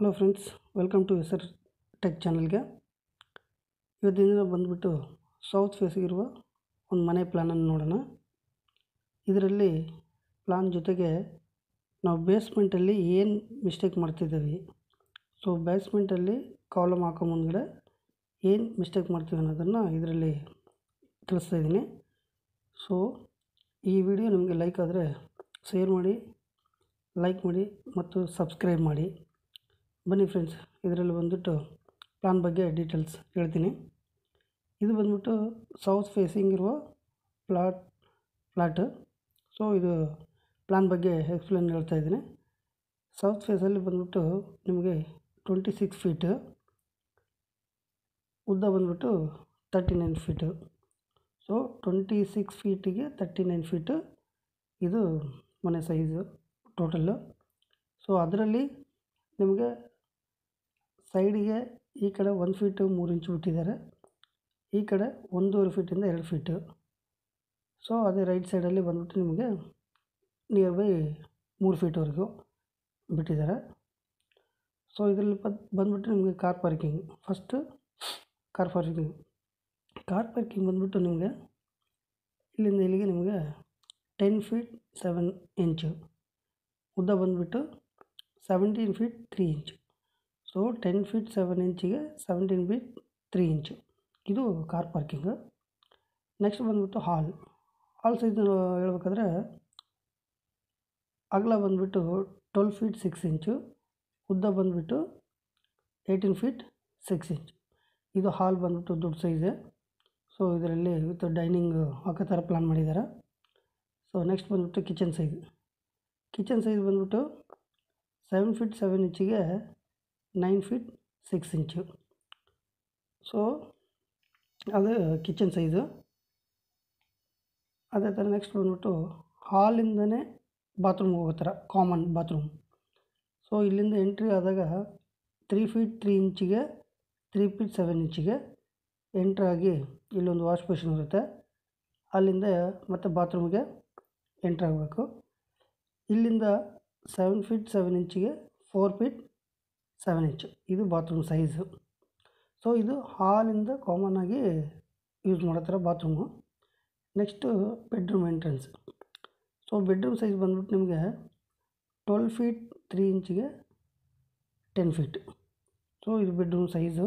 hello friends welcome to ಹೆಸರ್ tech ಚಾನಲ್ಗೆ ಇವತ್ತಿನ ದಿನ ಬಂದುಬಿಟ್ಟು ಸೌತ್ ಫೇಸಿಗಿರುವ ಒಂದು ಮನೆ ಪ್ಲ್ಯಾನನ್ನು ನೋಡೋಣ ಇದರಲ್ಲಿ ಪ್ಲಾನ್ ಜೊತೆಗೆ ನಾವು ಬೇಸ್ಮೆಂಟಲ್ಲಿ ಏನು ಮಿಸ್ಟೇಕ್ ಮಾಡ್ತಿದ್ದೀವಿ ಸೊ ಬೇಸ್ಮೆಂಟಲ್ಲಿ ಕಾಲಮ್ ಹಾಕೋ ಮುಂದ್ಗಡೆ ಏನು ಮಿಸ್ಟೇಕ್ ಮಾಡ್ತೀವಿ ಅನ್ನೋದನ್ನು ಇದರಲ್ಲಿ ತಿಳಿಸ್ತಾ ಇದ್ದೀನಿ ಸೊ ಈ ವಿಡಿಯೋ ನಿಮಗೆ ಲೈಕ್ ಆದರೆ ಶೇರ್ ಮಾಡಿ ಲೈಕ್ ಮಾಡಿ ಮತ್ತು ಸಬ್ಸ್ಕ್ರೈಬ್ ಮಾಡಿ ಬನ್ನಿ ಫ್ರೆಂಡ್ಸ್ ಇದರಲ್ಲಿ ಬಂದುಬಿಟ್ಟು ಪ್ಲಾನ್ ಬಗ್ಗೆ ಡೀಟೇಲ್ಸ್ ಹೇಳ್ತೀನಿ ಇದು ಬಂದುಬಿಟ್ಟು ಸೌತ್ ಫೇಸಿಂಗ್ ಇರುವ ಪ್ಲಾಟ್ ಪ್ಲಾಟ್ ಸೊ ಇದು ಪ್ಲಾನ್ ಬಗ್ಗೆ ಎಕ್ಸ್ಪ್ಲೇನ್ ಹೇಳ್ತಾ ಇದ್ದೀನಿ ಸೌತ್ ಫೇಸಲ್ಲಿ ಬಂದುಬಿಟ್ಟು ನಿಮಗೆ ಟ್ವೆಂಟಿ ಸಿಕ್ಸ್ ಫೀಟು ಉದ್ದ ಬಂದುಬಿಟ್ಟು thirty nine feet so twenty six ಫೀಟಿಗೆ ತರ್ಟಿ ನೈನ್ ಫೀಟು ಇದು ಮನೆ ಸೈಜು ಟೋಟಲ್ಲು ಸೊ ಅದರಲ್ಲಿ ನಿಮಗೆ ಸೈಡಿಗೆ ಈ ಕಡೆ ಒಂದು ಫೀಟು ಮೂರು ಇಂಚು ಬಿಟ್ಟಿದ್ದಾರೆ ಈ ಕಡೆ ಒಂದೂವರೆ ಫೀಟಿಂದ ಎರಡು ಫೀಟು ಸೊ ಅದೇ ರೈಟ್ ಸೈಡಲ್ಲಿ ಬಂದುಬಿಟ್ಟು ನಿಮಗೆ ನಿಯರ್ ಬೈ ಮೂರು ಫೀಟ್ವರೆಗೂ ಬಿಟ್ಟಿದ್ದಾರೆ ಸೊ ಇದರಲ್ಲಿ ಬಂದ್ಬಿಟ್ಟು ನಿಮಗೆ car parking first car parking car parking ಬಂದ್ಬಿಟ್ಟು ನಿಮಗೆ ಇಲ್ಲಿಂದ ಇಲ್ಲಿಗೆ ನಿಮಗೆ ಟೆನ್ ಫೀಟ್ ಸೆವೆನ್ ಇಂಚು ಉದ್ದ ಬಂದುಬಿಟ್ಟು seventeen feet three inch so ten feet seven ಇಂಚಿಗೆ ಸೆವೆಂಟೀನ್ ಫೀಟ್ ತ್ರೀ ಇಂಚು ಇದು ಕಾರ್ ಪಾರ್ಕಿಂಗು ನೆಕ್ಸ್ಟ್ ಬಂದ್ಬಿಟ್ಟು ಹಾಲ್ ಹಾಲ್ ಸೈಜ್ ಹೇಳ್ಬೇಕಾದ್ರೆ ಅಗಲ ಬಂದುಬಿಟ್ಟು ಟ್ವೆಲ್ ಫೀಟ್ ಸಿಕ್ಸ್ ಇಂಚು ಉದ್ದ ಬಂದುಬಿಟ್ಟು ಏಯ್ಟೀನ್ ಫೀಟ್ ಸಿಕ್ಸ್ ಇಂಚ್ ಇದು ಹಾಲ್ ಬಂದುಬಿಟ್ಟು ದೊಡ್ಡ ಸೈಜೆ ಸೊ ಇದರಲ್ಲಿ ವಿತ್ ಡೈನಿಂಗ್ ಹಾಕೋ ಥರ ಪ್ಲ್ಯಾನ್ ಮಾಡಿದ್ದಾರೆ ಸೊ ನೆಕ್ಸ್ಟ್ ಬಂದುಬಿಟ್ಟು ಕಿಚನ್ ಸೈಜ್ ಕಿಚನ್ ಸೈಜ್ ಬಂದುಬಿಟ್ಟು ಸೆವೆನ್ ಫೀಟ್ ಸೆವೆನ್ ಇಂಚಿಗೆ nine feet six inch so ಅದು ಕಿಚನ್ ಸೈಜು ಅದೇ ಥರ ನೆಕ್ಸ್ಟ್ ಬಂದ್ಬಿಟ್ಟು ಹಾಲಿಂದನೇ ಬಾತ್ರೂಮ್ ಹೋಗೋ ಥರ ಕಾಮನ್ ಬಾತ್ರೂಮ್ ಸೊ ಇಲ್ಲಿಂದ ಎಂಟ್ರಿ ಆದಾಗ ತ್ರೀ ಫೀಟ್ ತ್ರೀ ಇಂಚಿಗೆ ತ್ರೀ ಫೀಟ್ ಸೆವೆನ್ ಇಂಚಿಗೆ ಎಂಟ್ರಾಗಿ ಇಲ್ಲೊಂದು ವಾಶ್ ಬೇಷನ್ ಇರುತ್ತೆ ಅಲ್ಲಿಂದ ಮತ್ತೆ ಬಾತ್ರೂಮ್ಗೆ ಎಂಟ್ರಾಗಬೇಕು ಇಲ್ಲಿಂದ ಸೆವೆನ್ ಫೀಟ್ ಸೆವೆನ್ ಇಂಚಿಗೆ ಫೋರ್ ಫೀಟ್ ಸೆವೆನ್ ಇಂಚ್ ಇದು ಬಾತ್ರೂಮ್ ಸೈಜು ಸೊ ಇದು ಹಾಲಿಂದ ಕಾಮನ್ ಆಗಿ ಯೂಸ್ ಮಾಡೋ ಥರ bathroom next bedroom entrance so bedroom size ಬಂದ್ಬಿಟ್ಟು ನಿಮಗೆ ಟ್ವೆಲ್ ಫೀಟ್ ತ್ರೀ ಇಂಚಿಗೆ ಟೆನ್ ಫೀಟ್ ಸೊ ಇದು ಬೆಡ್ರೂಮ್ ಸೈಜು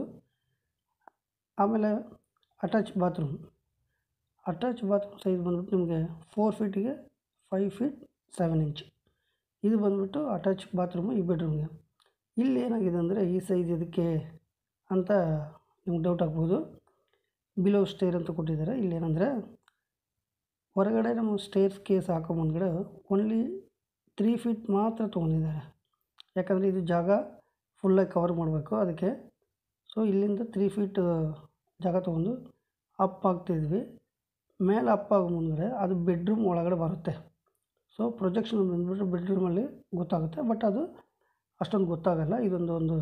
ಆಮೇಲೆ attach bathroom attach bathroom size ಬಂದ್ಬಿಟ್ಟು ನಿಮಗೆ ಫೋರ್ ಫೀಟಿಗೆ ಫೈವ್ ಫೀಟ್ ಸೆವೆನ್ ಇಂಚ್ ಇದು ಬಂದ್ಬಿಟ್ಟು ಅಟ್ಯಾಚ್ ಬಾತ್ರೂಮು ಈ ಬೆಡ್ರೂಮ್ಗೆ ಇಲ್ಲಿ ಏನಾಗಿದೆ ಅಂದರೆ ಈ ಸೈಜ್ ಇದಕ್ಕೆ ಅಂತ ನಿಮ್ಗೆ ಡೌಟ್ ಆಗ್ಬೋದು ಬಿಲೋ ಸ್ಟೇರ್ ಅಂತ ಕೊಟ್ಟಿದ್ದಾರೆ ಇಲ್ಲೇನೆಂದರೆ ಹೊರಗಡೆ ನಮ್ಮ ಸ್ಟೇರ್ಸ್ ಕೇಸ್ ಹಾಕೋ ಮುಂದ್ಗಡೆ ಓನ್ಲಿ ತ್ರೀ ಫೀಟ್ ಮಾತ್ರ ತೊಗೊಂಡಿದ್ದಾರೆ ಯಾಕಂದರೆ ಇದು ಜಾಗ ಫುಲ್ಲಾಗಿ ಕವರ್ ಮಾಡಬೇಕು ಅದಕ್ಕೆ ಸೊ ಇಲ್ಲಿಂದ ತ್ರೀ ಫೀಟ್ ಜಾಗ ತೊಗೊಂಡು ಅಪ್ ಆಗ್ತಿದ್ವಿ ಮೇಲೆ ಅಪ್ ಆಗೋ ಮುಂದ್ಗಡೆ ಅದು ಬೆಡ್ರೂಮ್ ಒಳಗಡೆ ಬರುತ್ತೆ ಸೊ ಪ್ರೊಜೆಕ್ಷನ್ ಬಂದುಬಿಟ್ಟು ಬೆಡ್ರೂಮಲ್ಲಿ ಗೊತ್ತಾಗುತ್ತೆ ಬಟ್ ಅದು ಅಷ್ಟೊಂದು ಗೊತ್ತಾಗಲ್ಲ ಇದೊಂದು ಒಂದು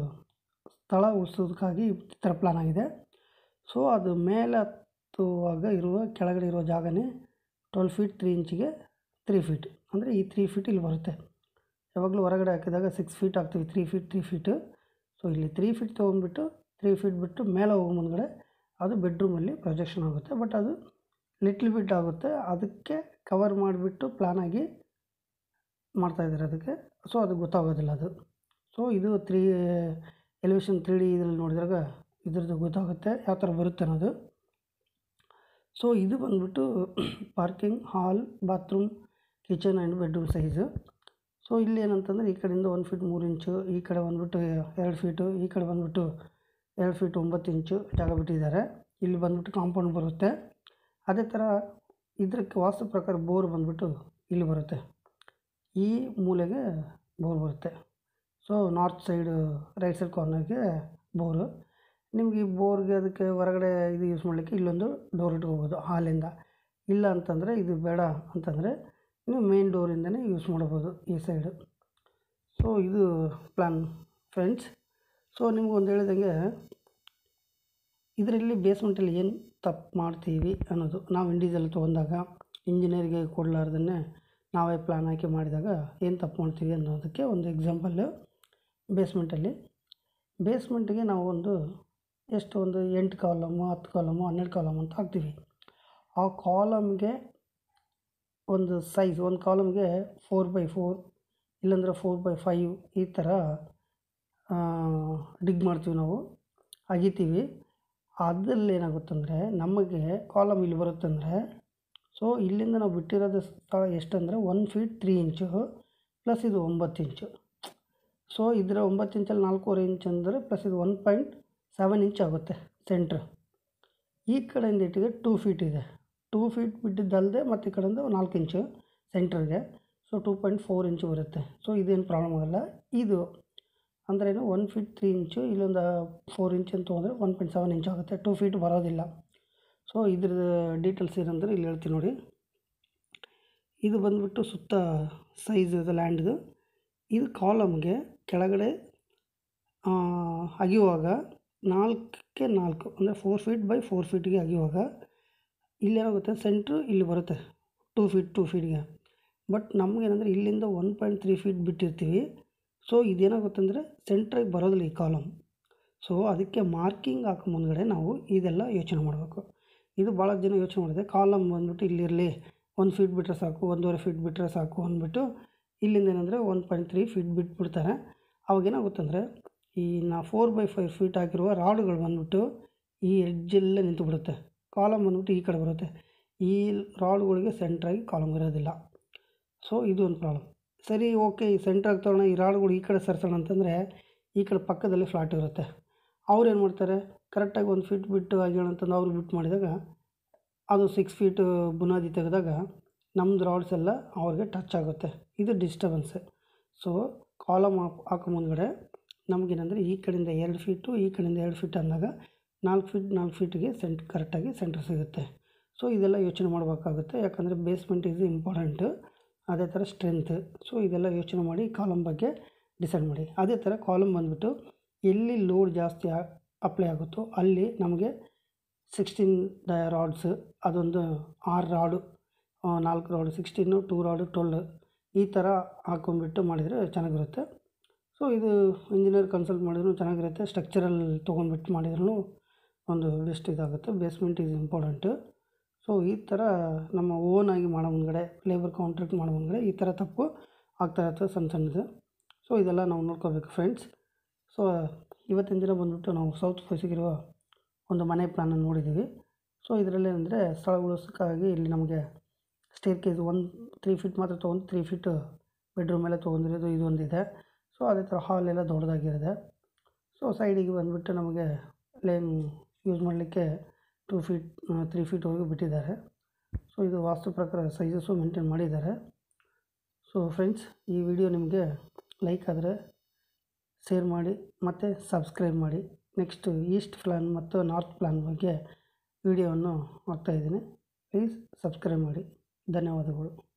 ಸ್ಥಳ ಉಳಿಸೋದಕ್ಕಾಗಿ ಚಿತ್ರ ಪ್ಲಾನ್ ಆಗಿದೆ ಸೊ ಅದು ಮೇಲೆ ಹತ್ತುವಾಗ ಇರುವ ಕೆಳಗಡೆ ಇರೋ ಜಾಗವೇ ಟ್ವೆಲ್ ಫೀಟ್ ತ್ರೀ ಇಂಚಿಗೆ ತ್ರೀ ಫೀಟ್ ಅಂದರೆ ಈ ತ್ರೀ ಫೀಟ್ ಇಲ್ಲಿ ಬರುತ್ತೆ ಯಾವಾಗಲೂ ಹೊರಗಡೆ ಹಾಕಿದಾಗ ಸಿಕ್ಸ್ ಫೀಟ್ ಹಾಕ್ತೀವಿ three feet three feet so ಇಲ್ಲಿ ತ್ರೀ ಫೀಟ್ ತೊಗೊಂಡ್ಬಿಟ್ಟು ತ್ರೀ ಫೀಟ್ ಬಿಟ್ಟು ಮೇಲೆ ಹೋಗೋ ಮುಂದ್ಗಡೆ ಅದು ಬೆಡ್ರೂಮಲ್ಲಿ ಪ್ರೊಜೆಕ್ಷನ್ ಆಗುತ್ತೆ ಬಟ್ ಅದು ಲಿಟ್ಲ್ ಬಿಟ್ ಆಗುತ್ತೆ ಅದಕ್ಕೆ ಕವರ್ ಮಾಡಿಬಿಟ್ಟು ಪ್ಲ್ಯಾನಾಗಿ ಮಾಡ್ತಾಯಿದ್ದಾರೆ ಅದಕ್ಕೆ ಸೊ ಅದು ಗೊತ್ತಾಗೋದಿಲ್ಲ ಅದು ಸೊ ಇದು ತ್ರೀ ಎಲಿವೇಶನ್ ತ್ರೀ ಡಿ ಇದ್ರಲ್ಲಿ ನೋಡಿದಾಗ ಇದ್ರದ್ದು ಗೊತ್ತಾಗುತ್ತೆ ಯಾವ ಥರ ಬರುತ್ತೆ ಅನ್ನೋದು ಸೊ ಇದು ಬಂದುಬಿಟ್ಟು parking hall bathroom kitchen and bedroom size so ಇಲ್ಲಿ ಏನಂತಂದರೆ ಈ ಕಡೆಯಿಂದ ಒಂದು ಫೀಟ್ ಮೂರು ಇಂಚು ಈ ಕಡೆ ಬಂದ್ಬಿಟ್ಟು ಎರಡು ಫೀಟು ಈ ಕಡೆ ಬಂದ್ಬಿಟ್ಟು ಎರಡು ಫೀಟ್ ಒಂಬತ್ತು ಇಂಚು ಜಾಗ ಬಿಟ್ಟಿದ್ದಾರೆ ಇಲ್ಲಿ ಬಂದ್ಬಿಟ್ಟು ಕಾಂಪೌಂಡ್ ಬರುತ್ತೆ ಅದೇ ಥರ ಇದಕ್ಕೆ ವಾಸ್ತು ಪ್ರಕಾರ ಬೋರ್ ಬಂದ್ಬಿಟ್ಟು ಇಲ್ಲಿ ಬರುತ್ತೆ ಈ ಮೂಲೆಗೆ ಬೋರ್ ಬರುತ್ತೆ so north side right side ಕಾರ್ನರ್ಗೆ ಬೋರು ನಿಮಗೆ ಈ ಬೋರ್ಗೆ ಅದಕ್ಕೆ ಹೊರಗಡೆ ಇದು ಯೂಸ್ ಮಾಡಲಿಕ್ಕೆ ಇಲ್ಲೊಂದು ಡೋರ್ ಇಟ್ಕೋಬೋದು ಹಾಲಿಂದ ಇಲ್ಲ ಅಂತಂದರೆ ಇದು ಬೇಡ ಅಂತಂದರೆ ನೀವು ಮೇನ್ ಡೋರಿಂದನೇ ಯೂಸ್ ಮಾಡ್ಬೋದು ಈ ಸೈಡು ಸೊ ಇದು ಪ್ಲ್ಯಾನ್ ಫ್ರೆಂಡ್ಸ್ ಸೊ ನಿಮ್ಗೊಂದು ಹೇಳಿದಂಗೆ ಇದರಲ್ಲಿ ಬೇಸ್ಮೆಂಟಲ್ಲಿ ಏನು ತಪ್ಪು ಮಾಡ್ತೀವಿ ಅನ್ನೋದು ನಾವು ಇಂಡಿವಿಜುವಲ್ ತೊಗೊಂಡಾಗ ಇಂಜಿನಿಯರಿಗೆ ಕೊಡಲಾರ್ದನ್ನೇ ನಾವೇ ಪ್ಲ್ಯಾನ್ ಹಾಕಿ ಮಾಡಿದಾಗ ಏನು ತಪ್ಪು ಮಾಡ್ತೀವಿ ಅನ್ನೋದಕ್ಕೆ ಒಂದು ಎಕ್ಸಾಂಪಲ್ಲು ಬೇಸ್ಮೆಂಟಲ್ಲಿ ಬೇಸ್ಮೆಂಟ್ಗೆ ನಾವು ಒಂದು ಎಷ್ಟು ಒಂದು ಎಂಟು ಕಾಲಮು ಹತ್ತು ಕಾಲಮು ಹನ್ನೆರಡು ಕಾಲಮ್ ಅಂತ ಹಾಕ್ತೀವಿ ಆ ಕಾಲಮ್ಗೆ ಒಂದು ಸೈಜ್ ಒಂದು ಕಾಲಮ್ಗೆ ಫೋರ್ ಬೈ ಫೋರ್ ಇಲ್ಲಾಂದ್ರೆ ಫೋರ್ ಬೈ ಫೈವ್ ಈ ಥರ ಡಿಗ್ ಮಾಡ್ತೀವಿ ನಾವು ಅಗಿತೀವಿ ಅದರಲ್ಲಿ ಏನಾಗುತ್ತಂದರೆ ನಮಗೆ ಕಾಲಮ್ ಇಲ್ಲಿ ಬರುತ್ತಂದರೆ ಸೊ ಇಲ್ಲಿಂದ ನಾವು ಬಿಟ್ಟಿರೋದು ಸ್ಥಳ ಎಷ್ಟಂದರೆ one feet three inch plus ಇದು ಒಂಬತ್ತು ಇಂಚು ಸೊ ಇದರ ಒಂಬತ್ತು ಇಂಚಲ್ಲಿ ನಾಲ್ಕೂವರೆ ಇಂಚ್ ಅಂದರೆ ಪ್ಲಸ್ ಇದು ಒನ್ ಪಾಯಿಂಟ್ ಸೆವೆನ್ ಇಂಚ್ ಆಗುತ್ತೆ ಸೆಂಟ್ರ್ ಈ ಕಡೆಯಿಂದ ಇಟ್ಟಿಗೆ ಟೂ ಫೀಟ್ ಇದೆ ಟೂ ಫೀಟ್ ಬಿಟ್ಟಿದ್ದಲ್ಲದೆ ಮತ್ತು ಈ ಕಡೆಯಿಂದ ನಾಲ್ಕು ಇಂಚು ಸೆಂಟ್ರಿಗೆ so two point four inch ಬರುತ್ತೆ ಸೊ ಇದೇನು ಪ್ರಾಬ್ಲಮ್ ಆಗಲ್ಲ ಇದು ಅಂದ್ರೇನು ಒನ್ ಫೀಟ್ ತ್ರೀ ಇಂಚು ಇಲ್ಲೊಂದು ಫೋರ್ ಇಂಚ್ ಅಂತ ಹೋದರೆ ಒನ್ ಪಾಯಿಂಟ್ ಸೆವೆನ್ ಇಂಚ್ ಆಗುತ್ತೆ ಟೂ ಫೀಟ್ ಬರೋದಿಲ್ಲ ಸೊ ಇದ್ರದ್ದು ಡೀಟೇಲ್ಸ್ ಏನಂದರೆ ಇಲ್ಲಿ ಹೇಳ್ತೀನಿ ನೋಡಿ ಇದು ಬಂದುಬಿಟ್ಟು ಸುತ್ತ ಸೈಜ್ ಇದು ಲ್ಯಾಂಡ್ದು ಇದು ಕಾಲಮ್ಗೆ ಕೆಳಗಡೆ ಅಗಿಯುವಾಗ ನಾಲ್ಕಕ್ಕೆ ನಾಲ್ಕು ಅಂದರೆ ಫೋರ್ ಫೀಟ್ ಬೈ ಫೋರ್ ಫೀಟ್ಗೆ ಅಗಿಯುವಾಗ ಇಲ್ಲೇನಾಗುತ್ತೆ ಸೆಂಟ್ರು ಇಲ್ಲಿ ಬರುತ್ತೆ ಟೂ ಫೀಟ್ ಟೂ ಫೀಟ್ಗೆ ಬಟ್ ನಮಗೇನಂದರೆ ಇಲ್ಲಿಂದ ಒನ್ ಪಾಯಿಂಟ್ ತ್ರೀ ಫೀಟ್ ಬಿಟ್ಟಿರ್ತೀವಿ ಸೊ ಇದೇನಾಗುತ್ತೆ ಅಂದರೆ ಸೆಂಟ್ರಿಗೆ ಬರೋದಿಲ್ಲ ಈ ಕಾಲಮ್ ಸೊ ಅದಕ್ಕೆ ಮಾರ್ಕಿಂಗ್ ಹಾಕೋ ಮುಂದಗಡೆ ನಾವು ಇದೆಲ್ಲ ಯೋಚನೆ ಮಾಡಬೇಕು ಇದು ಭಾಳ ಜನ ಯೋಚನೆ ಮಾಡಿದೆ ಕಾಲಮ್ ಬಂದ್ಬಿಟ್ಟು ಇಲ್ಲಿರಲಿ ಒಂದು ಫೀಟ್ ಬಿಟ್ಟರೆ ಸಾಕು ಒಂದೂವರೆ ಫೀಟ್ ಬಿಟ್ಟರೆ ಸಾಕು ಅಂದ್ಬಿಟ್ಟು ಇಲ್ಲಿಂದ ಏನಂದರೆ ಒನ್ ಪಾಯಿಂಟ್ ತ್ರೀ ಫೀಟ್ ಬಿಟ್ಬಿಡ್ತಾರೆ ಅವಾಗೇನಾಗುತ್ತಂದರೆ ಈ ನಾ ಫೋರ್ ಬೈ ಫೈವ್ ಫೀಟ್ ಹಾಕಿರುವ ರಾಡುಗಳು ಬಂದುಬಿಟ್ಟು ಈ ಎಡ್ಜೆಲ್ಲ ನಿಂತು ಬಿಡುತ್ತೆ ಕಾಲಮ್ ಬಂದುಬಿಟ್ಟು ಈ ಕಡೆ ಬರುತ್ತೆ ಈ ರಾಡುಗಳಿಗೆ ಸೆಂಟ್ರಾಗಿ ಕಾಲಮ್ ಇರೋದಿಲ್ಲ ಸೊ ಇದು ಒಂದು ಪ್ರಾಬ್ಲಮ್ ಸರಿ ಓಕೆ ಈ ಸೆಂಟ್ರಾಗಿ ತಗೋಣ ಈ ರಾಡುಗಳು ಈ ಕಡೆ ಸರಿಸೋಣ ಅಂತಂದರೆ ಈ ಕಡೆ ಪಕ್ಕದಲ್ಲಿ ಫ್ಲಾಟ್ ಇರುತ್ತೆ ಅವ್ರು ಏನು ಮಾಡ್ತಾರೆ ಕರೆಕ್ಟಾಗಿ ಒಂದು ಫೀಟ್ ಬಿಟ್ಟು ಆಗ್ಯೋಣ ಅಂತಂದು ಅವರು ಬಿಟ್ಟು ಮಾಡಿದಾಗ ಅದು ಸಿಕ್ಸ್ ಫೀಟ್ ಬುನಾದಿ ತೆಗೆದಾಗ ನಮ್ಮದು ರಾಡ್ಸ್ ಎಲ್ಲ ಅವ್ರಿಗೆ ಟಚ್ ಆಗುತ್ತೆ ಇದು ಡಿಸ್ಟಬೆನ್ಸ್ ಸೊ ಕಾಲಮ್ ಹಾಕ್ ಹಾಕೋ ಮುಂದ್ಗಡೆ ನಮಗೇನಂದರೆ ಈ ಕಡೆಯಿಂದ ಎರಡು ಫೀಟು ಈ ಕಡೆಯಿಂದ ಎರಡು ಫೀಟ್ ಅಂದಾಗ ನಾಲ್ಕು ಫೀಟ್ ನಾಲ್ಕು ಫೀಟಿಗೆ ಸೆಂಟ್ ಕರೆಕ್ಟಾಗಿ ಸೆಂಟರ್ ಸಿಗುತ್ತೆ ಸೊ ಇದೆಲ್ಲ ಯೋಚನೆ ಮಾಡಬೇಕಾಗುತ್ತೆ ಯಾಕಂದರೆ ಬೇಸ್ಮೆಂಟ್ ಈಸ್ ಇಂಪಾರ್ಟೆಂಟ್ ಅದೇ ಥರ ಸ್ಟ್ರೆಂತ್ ಸೊ ಇದೆಲ್ಲ ಯೋಚನೆ ಮಾಡಿ ಕಾಲಮ್ ಬಗ್ಗೆ ಡಿಸೈಡ್ ಮಾಡಿ ಅದೇ ಥರ ಕಾಲಮ್ ಬಂದುಬಿಟ್ಟು ಎಲ್ಲಿ ಲೋಡ್ ಜಾಸ್ತಿ ಅಪ್ಲೈ ಆಗುತ್ತೋ ಅಲ್ಲಿ ನಮಗೆ ಸಿಕ್ಸ್ಟೀನ್ ರಾಡ್ಸ್ ಅದೊಂದು ಆರು ರಾಡು ನಾಲ್ಕು rod sixteen two rod twelve ಈ ಥರ ಹಾಕೊಂಡ್ಬಿಟ್ಟು ಮಾಡಿದರೆ ಚೆನ್ನಾಗಿರುತ್ತೆ ಸೊ ಇದು ಇಂಜಿನಿಯರ್ ಕನ್ಸಲ್ಟ್ ಮಾಡಿದ್ರು ಚೆನ್ನಾಗಿರುತ್ತೆ ಸ್ಟ್ರಕ್ಚರಲ್ ತೊಗೊಂಡ್ಬಿಟ್ಟು ಮಾಡಿದ್ರೂ ಒಂದು ಬೆಸ್ಟ್ ಇದಾಗುತ್ತೆ ಬೇಸ್ಮೆಂಟ್ ಈಸ್ ಇಂಪಾರ್ಟೆಂಟು ಸೊ ಈ ಥರ ನಮ್ಮ ಓನಾಗಿ ಮಾಡೋ ಮುಂದ್ಗಡೆ ಲೇಬರ್ ಕಾಂಟ್ರಾಕ್ಟ್ ಮಾಡೋ ಮುಂದ್ಗಡೆ ಈ ಥರ ತಪ್ಪು ಆಗ್ತಾ ಇರುತ್ತೆ ಸಣ್ಣ ಸಣ್ಣದು ಸೊ ಇದೆಲ್ಲ ನಾವು ನೋಡ್ಕೋಬೇಕು ಫ್ರೆಂಡ್ಸ್ ಸೊ ಇವತ್ತಿನ ದಿನ ಬಂದುಬಿಟ್ಟು ನಾವು ಸೌತ್ ಫೇಸಿಗಿರುವ ಒಂದು ಮನೆ ಪ್ಲಾನನ್ನು ನೋಡಿದ್ದೀವಿ ಸೊ ಇದರಲ್ಲಿ ಅಂದರೆ ಸ್ಥಳಗಳು ಇಲ್ಲಿ ನಮಗೆ ಸ್ಟೇರ್ ಕೇಸ್ ಒಂದು ತ್ರೀ ಫೀಟ್ ಮಾತ್ರ ತೊಗೊಂಡು ತ್ರೀ ಫೀಟ್ ಎಲ್ಲ ತೊಗೊಂಡಿರೋದು ಇದೊಂದಿದೆ ಸೊ ಅದೇ ಥರ ಎಲ್ಲ ದೊಡ್ಡದಾಗಿರುತ್ತೆ ಸೊ ಸೈಡಿಗೆ ಬಂದುಬಿಟ್ಟು ನಮಗೆ ಲೇನ್ ಯೂಸ್ ಮಾಡಲಿಕ್ಕೆ ಟೂ ಫೀಟ್ ತ್ರೀ ಫೀಟ್ವರೆಗೂ ಬಿಟ್ಟಿದ್ದಾರೆ ಸೊ ಇದು ವಾಸ್ತು ಪ್ರಕಾರ ಸೈಜಸ್ಸು ಮೇಂಟೈನ್ ಮಾಡಿದ್ದಾರೆ ಸೊ ಫ್ರೆಂಡ್ಸ್ ಈ ವಿಡಿಯೋ ನಿಮಗೆ ಲೈಕ್ ಆದರೆ ಶೇರ್ ಮಾಡಿ ಮತ್ತು ಸಬ್ಸ್ಕ್ರೈಬ್ ಮಾಡಿ ನೆಕ್ಸ್ಟ್ ಈಸ್ಟ್ ಪ್ಲ್ಯಾನ್ ಮತ್ತು ನಾರ್ತ್ ಪ್ಲ್ಯಾನ್ ಬಗ್ಗೆ ವಿಡಿಯೋವನ್ನು ಹಾಕ್ತಾಯಿದ್ದೀನಿ ಪ್ಲೀಸ್ ಸಬ್ಸ್ಕ್ರೈಬ್ ಮಾಡಿ ಧನ್ಯವಾದಗಳು